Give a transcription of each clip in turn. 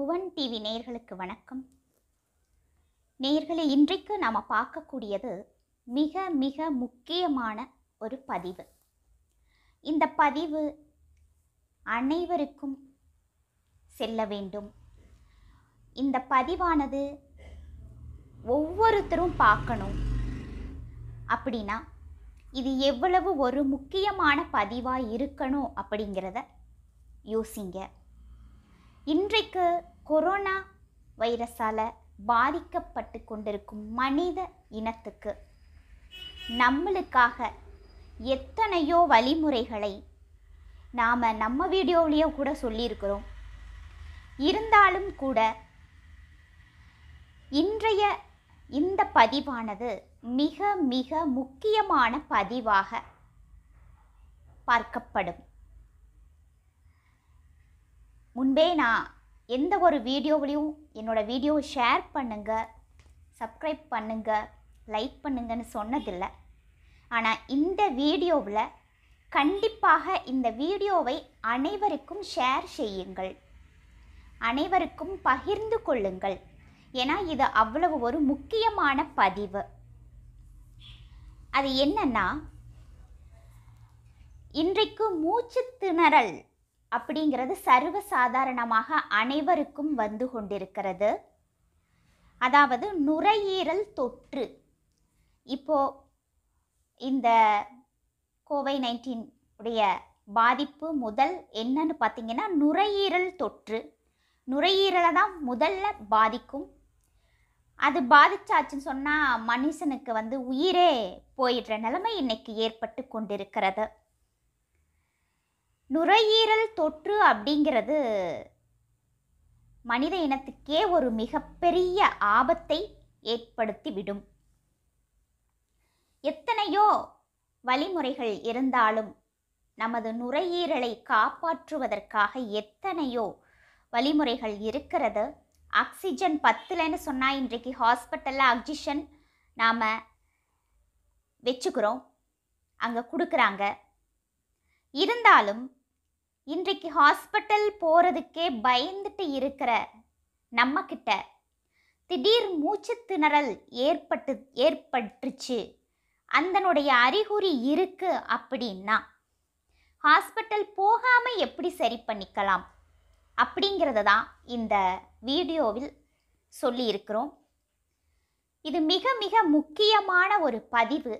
Bhuvan TV நேர்களுக்கு வணக்கம் நேர்களை இன்றைக்கு நாம் பார்க்கக்கூடியது மிக மிக முக்கியமான ஒரு பதிவு இந்த பதிவு அனைவருக்கும் செல்ல வேண்டும் இந்த பதிவானது ஒவ்வொருத்தரும் பார்க்கணும் அப்படின்னா இது எவ்வளவு ஒரு முக்கியமான பதிவாக இருக்கணும் அப்படிங்கிறத யோசிங்க இன்றைக்கு கொரோனா வைரஸால் பாதிக்கப்பட்டு கொண்டிருக்கும் மனித இனத்துக்கு நம்மளுக்காக எத்தனையோ வழிமுறைகளை நாம் நம்ம வீடியோவிலேயே கூட சொல்லியிருக்கிறோம் இருந்தாலும் கூட இன்றைய இந்த பதிவானது மிக மிக முக்கியமான பதிவாக பார்க்கப்படும் முன்பே நான் எந்த ஒரு வீடியோவிலையும் என்னோடய வீடியோவை ஷேர் பண்ணுங்கள் சப்ஸ்கிரைப் பண்ணுங்கள் லைக் பண்ணுங்கன்னு சொன்னதில்லை ஆனால் இந்த வீடியோவில் கண்டிப்பாக இந்த வீடியோவை அனைவருக்கும் ஷேர் செய்யுங்கள் அனைவருக்கும் பகிர்ந்து கொள்ளுங்கள் ஏன்னா இது அவ்வளவு ஒரு முக்கியமான பதிவு அது என்னன்னா இன்றைக்கு மூச்சு திணறல் அப்படிங்கிறது சர்வ சாதாரணமாக அனைவருக்கும் வந்து கொண்டிருக்கிறது அதாவது நுரையீரல் தொற்று இப்போ இந்த கோவை நைன்டீன் உடைய பாதிப்பு முதல் என்னன்னு பார்த்தீங்கன்னா நுரையீரல் தொற்று நுரையீரலை தான் முதல்ல பாதிக்கும் அது பாதிச்சாச்சுன்னு சொன்னால் மனுஷனுக்கு வந்து உயிரே போயிடுற நிலைமை இன்னைக்கு ஏற்பட்டு கொண்டிருக்கிறது நுரையீரல் தொற்று அப்படிங்கிறது மனித இனத்துக்கே ஒரு மிகப்பெரிய ஆபத்தை ஏற்படுத்திவிடும் எத்தனையோ வழிமுறைகள் இருந்தாலும் நமது நுரையீரலை காப்பாற்றுவதற்காக எத்தனையோ வழிமுறைகள் இருக்கிறது ஆக்சிஜன் பத்துலன்னு சொன்னால் இன்றைக்கு ஹாஸ்பிட்டலில் ஆக்சிஜன் நாம் வச்சுக்கிறோம் அங்கே கொடுக்குறாங்க இருந்தாலும் இன்றைக்கு ஹாஸ்பிட்டல் போகிறதுக்கே பயந்துட்டு இருக்கிற நம்மக்கிட்ட திடீர் மூச்சு திணறல் ஏற்பட்டு ஏற்பட்டுச்சு அந்தனுடைய அறிகுறி இருக்கு அப்படின்னா ஹாஸ்பிட்டல் போகாமல் எப்படி சரி பண்ணிக்கலாம் அப்படிங்கிறத தான் இந்த வீடியோவில் சொல்லியிருக்கிறோம் இது மிக மிக முக்கியமான ஒரு பதிவு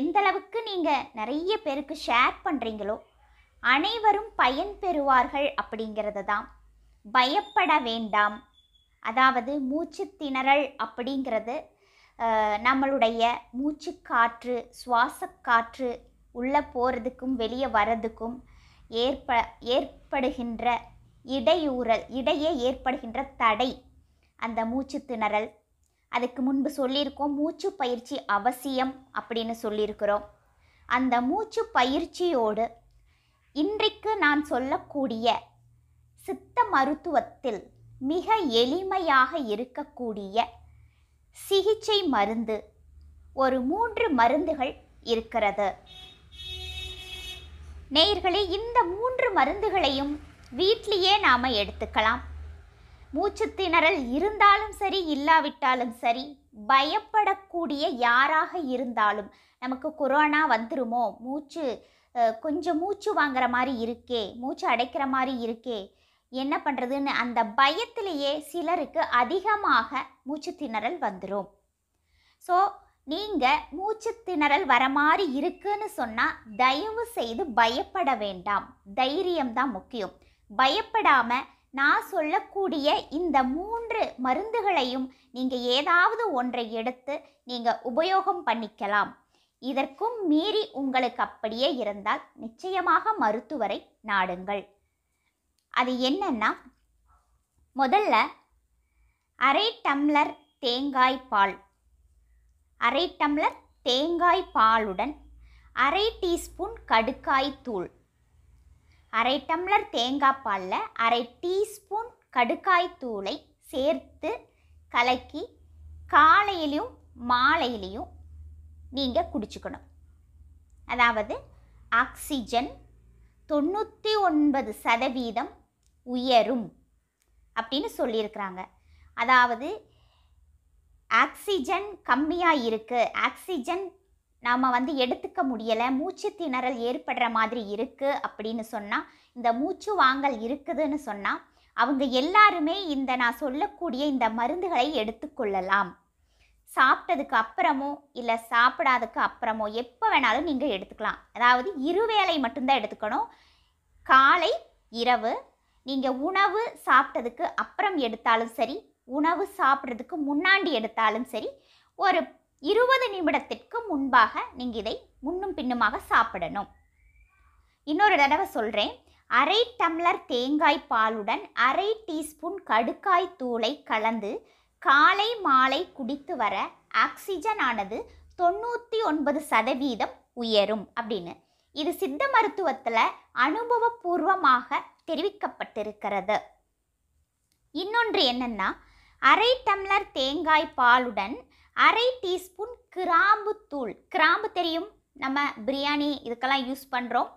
எந்தளவுக்கு நீங்கள் நிறைய பேருக்கு ஷேர் பண்ணுறீங்களோ அனைவரும் பயன் பெறுவார்கள் அப்படிங்கிறது தான் பயப்பட வேண்டாம் அதாவது மூச்சு திணறல் அப்படிங்கிறது நம்மளுடைய மூச்சு காற்று சுவாச காற்று உள்ளே போகிறதுக்கும் வெளியே வர்றதுக்கும் ஏற்ப ஏற்படுகின்ற இடையூறல் இடையே ஏற்படுகின்ற தடை அந்த மூச்சு திணறல் அதுக்கு முன்பு சொல்லியிருக்கோம் மூச்சு பயிற்சி அவசியம் அப்படின்னு சொல்லியிருக்கிறோம் அந்த மூச்சு பயிற்சியோடு இன்றைக்கு நான் சொல்லக்கூடிய சித்த மருத்துவத்தில் மிக எளிமையாக இருக்கக்கூடிய சிகிச்சை மருந்து ஒரு மூன்று மருந்துகள் இருக்கிறது நேயர்களே இந்த மூன்று மருந்துகளையும் வீட்டிலேயே நாம் எடுத்துக்கலாம் மூச்சு திணறல் இருந்தாலும் சரி இல்லாவிட்டாலும் சரி பயப்படக்கூடிய யாராக இருந்தாலும் நமக்கு கொரோனா வந்துருமோ மூச்சு கொஞ்சம் மூச்சு வாங்குற மாதிரி இருக்கே மூச்சு அடைக்கிற மாதிரி இருக்கே என்ன பண்ணுறதுன்னு அந்த பயத்திலேயே சிலருக்கு அதிகமாக மூச்சு திணறல் வந்துடும் ஸோ நீங்கள் மூச்சு திணறல் வர மாதிரி இருக்குன்னு சொன்னால் தயவு செய்து பயப்பட வேண்டாம் தைரியம்தான் முக்கியம் பயப்படாமல் நான் சொல்லக்கூடிய இந்த மூன்று மருந்துகளையும் நீங்கள் ஏதாவது ஒன்றை எடுத்து நீங்கள் உபயோகம் பண்ணிக்கலாம் இதற்கும் மீறி உங்களுக்கு அப்படியே இருந்தால் நிச்சயமாக மருத்துவரை நாடுங்கள் அது என்னன்னா முதல்ல அரை டம்ளர் தேங்காய் பால் அரை டம்ளர் தேங்காய் பாலுடன் அரை டீஸ்பூன் கடுக்காய் தூள் அரை டம்ளர் தேங்காய் பாலில் அரை டீஸ்பூன் கடுக்காய் தூளை சேர்த்து கலக்கி காலையிலையும் மாலையிலையும் நீங்கள் குடிச்சுக்கணும் அதாவது ஆக்சிஜன் தொண்ணூற்றி ஒன்பது சதவீதம் உயரும் அப்படின்னு சொல்லியிருக்கிறாங்க அதாவது ஆக்சிஜன் கம்மியாக இருக்குது ஆக்சிஜன் நாம் வந்து எடுத்துக்க முடியலை மூச்சு திணறல் ஏற்படுற மாதிரி இருக்குது அப்படின்னு சொன்னால் இந்த மூச்சு வாங்கல் இருக்குதுன்னு சொன்னால் அவங்க எல்லாருமே இந்த நான் சொல்லக்கூடிய இந்த மருந்துகளை எடுத்துக்கொள்ளலாம் சாப்பிட்டதுக்கு அப்புறமோ இல்லை சாப்பிடாததுக்கு அப்புறமோ எப்போ வேணாலும் நீங்கள் எடுத்துக்கலாம் அதாவது இருவேளை மட்டும்தான் எடுத்துக்கணும் காலை இரவு நீங்கள் உணவு சாப்பிட்டதுக்கு அப்புறம் எடுத்தாலும் சரி உணவு சாப்பிட்றதுக்கு முன்னாடி எடுத்தாலும் சரி ஒரு இருபது நிமிடத்திற்கு முன்பாக நீங்கள் இதை முன்னும் பின்னுமாக சாப்பிடணும் இன்னொரு தடவை சொல்கிறேன் அரை டம்ளர் தேங்காய் பாலுடன் அரை டீஸ்பூன் கடுக்காய் தூளை கலந்து காலை மாலை குடித்து வர ஆக்சிஜன் ஆனது தொண்ணூற்றி ஒன்பது சதவீதம் உயரும் அப்படின்னு இது சித்த மருத்துவத்தில் அனுபவபூர்வமாக தெரிவிக்கப்பட்டிருக்கிறது இன்னொன்று என்னென்னா அரை டம்ளர் தேங்காய் பாலுடன் அரை டீஸ்பூன் கிராம்பு தூள் கிராம்பு தெரியும் நம்ம பிரியாணி இதுக்கெல்லாம் யூஸ் பண்ணுறோம்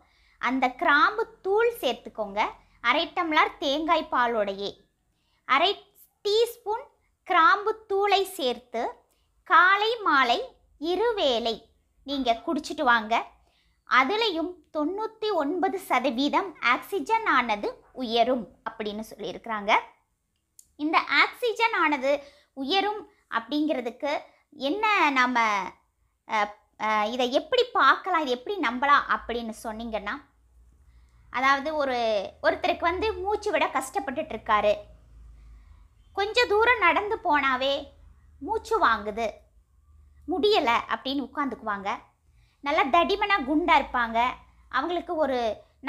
அந்த கிராம்பு தூள் சேர்த்துக்கோங்க அரை டம்ளர் தேங்காய் பாலோடையே அரை டீஸ்பூன் கிராம்புத்தூளை சேர்த்து காலை மாலை இருவேளை நீங்கள் குடிச்சிட்டு வாங்க அதுலேயும் தொண்ணூற்றி ஒன்பது சதவீதம் ஆக்சிஜன் ஆனது உயரும் அப்படின்னு சொல்லியிருக்கிறாங்க இந்த ஆக்சிஜன் ஆனது உயரும் அப்படிங்கிறதுக்கு என்ன நம்ம இதை எப்படி பார்க்கலாம் இதை எப்படி நம்பலாம் அப்படின்னு சொன்னீங்கன்னா அதாவது ஒரு ஒருத்தருக்கு வந்து மூச்சு விட கஷ்டப்பட்டுட்ருக்காரு கொஞ்ச தூரம் நடந்து போனாவே மூச்சு வாங்குது முடியலை அப்படின்னு உட்காந்துக்குவாங்க நல்லா தடிமனாக குண்டாக இருப்பாங்க அவங்களுக்கு ஒரு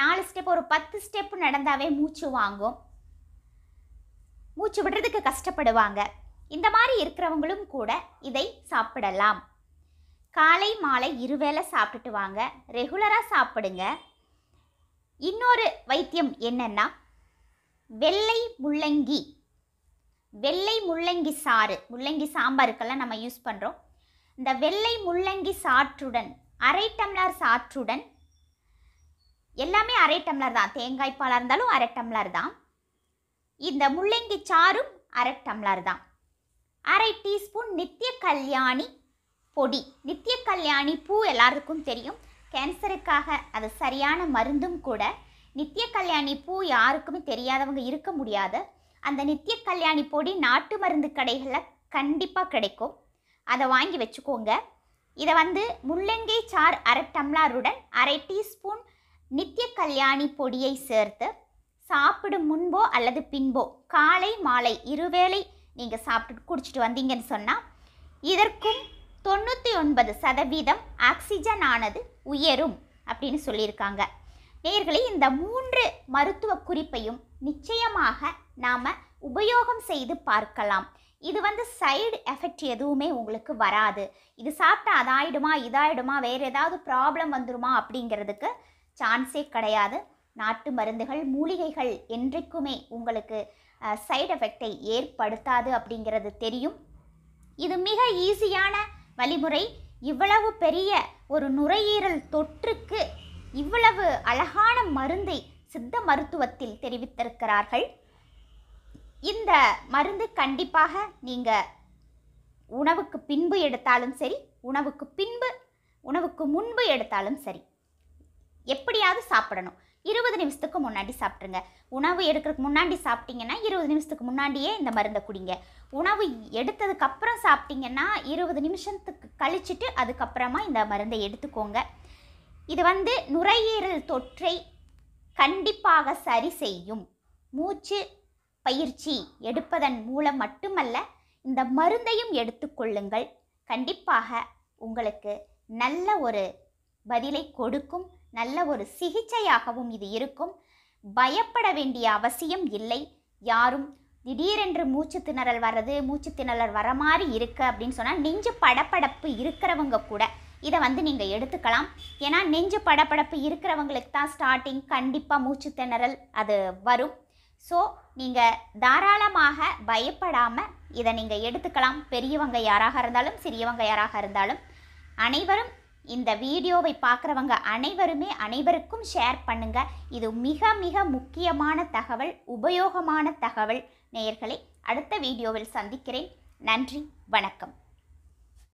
நாலு ஸ்டெப் ஒரு பத்து ஸ்டெப் நடந்தாவே மூச்சு வாங்கும் மூச்சு விடுறதுக்கு கஷ்டப்படுவாங்க இந்த மாதிரி இருக்கிறவங்களும் கூட இதை சாப்பிடலாம் காலை மாலை இருவேளை சாப்பிட்டுட்டு வாங்க ரெகுலராக சாப்பிடுங்க இன்னொரு வைத்தியம் என்னென்னா வெள்ளை முள்ளங்கி வெள்ளை முள்ளங்கி சாறு முள்ளங்கி சாம்பாருக்கெல்லாம் நம்ம யூஸ் பண்ணுறோம் இந்த வெள்ளை முள்ளங்கி சாற்றுடன் அரை டம்ளர் சாற்றுடன் எல்லாமே அரை டம்ளர் தான் தேங்காய் பாலாக இருந்தாலும் அரை டம்ளர் தான் இந்த முள்ளங்கி சாறும் அரை டம்ளர் தான் அரை டீஸ்பூன் நித்திய கல்யாணி பொடி நித்திய கல்யாணி பூ எல்லாருக்கும் தெரியும் கேன்சருக்காக அது சரியான மருந்தும் கூட நித்திய கல்யாணி பூ யாருக்குமே தெரியாதவங்க இருக்க முடியாது அந்த நித்திய கல்யாணி பொடி நாட்டு மருந்து கடைகளில் கண்டிப்பாக கிடைக்கும் அதை வாங்கி வச்சுக்கோங்க இதை வந்து முள்ளங்கை சார் அரை டம்ளாருடன் அரை டீஸ்பூன் நித்திய கல்யாணி பொடியை சேர்த்து சாப்பிடும் முன்போ அல்லது பின்போ காலை மாலை இருவேளை நீங்கள் சாப்பிட்டு குடிச்சிட்டு வந்தீங்கன்னு சொன்னால் இதற்கும் தொண்ணூற்றி ஒன்பது சதவீதம் ஆக்சிஜன் ஆனது உயரும் அப்படின்னு சொல்லியிருக்காங்க நேர்களை இந்த மூன்று மருத்துவ குறிப்பையும் நிச்சயமாக நாம் உபயோகம் செய்து பார்க்கலாம் இது வந்து சைடு எஃபெக்ட் எதுவுமே உங்களுக்கு வராது இது சாப்பிட்டா அதாயிடுமா இதாயிடுமா வேறு ஏதாவது ப்ராப்ளம் வந்துடுமா அப்படிங்கிறதுக்கு சான்ஸே கிடையாது நாட்டு மருந்துகள் மூலிகைகள் என்றைக்குமே உங்களுக்கு சைடு எஃபெக்டை ஏற்படுத்தாது அப்படிங்கிறது தெரியும் இது மிக ஈஸியான வழிமுறை இவ்வளவு பெரிய ஒரு நுரையீரல் தொற்றுக்கு இவ்வளவு அழகான மருந்தை சித்த மருத்துவத்தில் தெரிவித்திருக்கிறார்கள் இந்த மருந்து கண்டிப்பாக நீங்கள் உணவுக்கு பின்பு எடுத்தாலும் சரி உணவுக்கு பின்பு உணவுக்கு முன்பு எடுத்தாலும் சரி எப்படியாவது சாப்பிடணும் இருபது நிமிஷத்துக்கு முன்னாடி சாப்பிட்ருங்க உணவு எடுக்கிறதுக்கு முன்னாடி சாப்பிட்டீங்கன்னா இருபது நிமிஷத்துக்கு முன்னாடியே இந்த மருந்தை குடிங்க உணவு எடுத்ததுக்கப்புறம் சாப்பிட்டீங்கன்னா இருபது நிமிஷத்துக்கு கழிச்சிட்டு அதுக்கப்புறமா இந்த மருந்தை எடுத்துக்கோங்க இது வந்து நுரையீரல் தொற்றை கண்டிப்பாக சரி செய்யும் மூச்சு பயிற்சி எடுப்பதன் மூலம் மட்டுமல்ல இந்த மருந்தையும் எடுத்துக்கொள்ளுங்கள் கண்டிப்பாக உங்களுக்கு நல்ல ஒரு பதிலை கொடுக்கும் நல்ல ஒரு சிகிச்சையாகவும் இது இருக்கும் பயப்பட வேண்டிய அவசியம் இல்லை யாரும் திடீரென்று மூச்சு திணறல் வர்றது மூச்சு திணறல் வர மாதிரி இருக்குது அப்படின்னு சொன்னால் நெஞ்சு படப்படப்பு இருக்கிறவங்க கூட இதை வந்து நீங்கள் எடுத்துக்கலாம் ஏன்னா நெஞ்சு படப்படப்பு இருக்கிறவங்களுக்கு தான் ஸ்டார்டிங் கண்டிப்பாக மூச்சு திணறல் அது வரும் ஸோ நீங்கள் தாராளமாக பயப்படாமல் இதை நீங்கள் எடுத்துக்கலாம் பெரியவங்க யாராக இருந்தாலும் சிறியவங்க யாராக இருந்தாலும் அனைவரும் இந்த வீடியோவை பார்க்குறவங்க அனைவருமே அனைவருக்கும் ஷேர் பண்ணுங்கள் இது மிக மிக முக்கியமான தகவல் உபயோகமான தகவல் நேயர்களை அடுத்த வீடியோவில் சந்திக்கிறேன் நன்றி வணக்கம்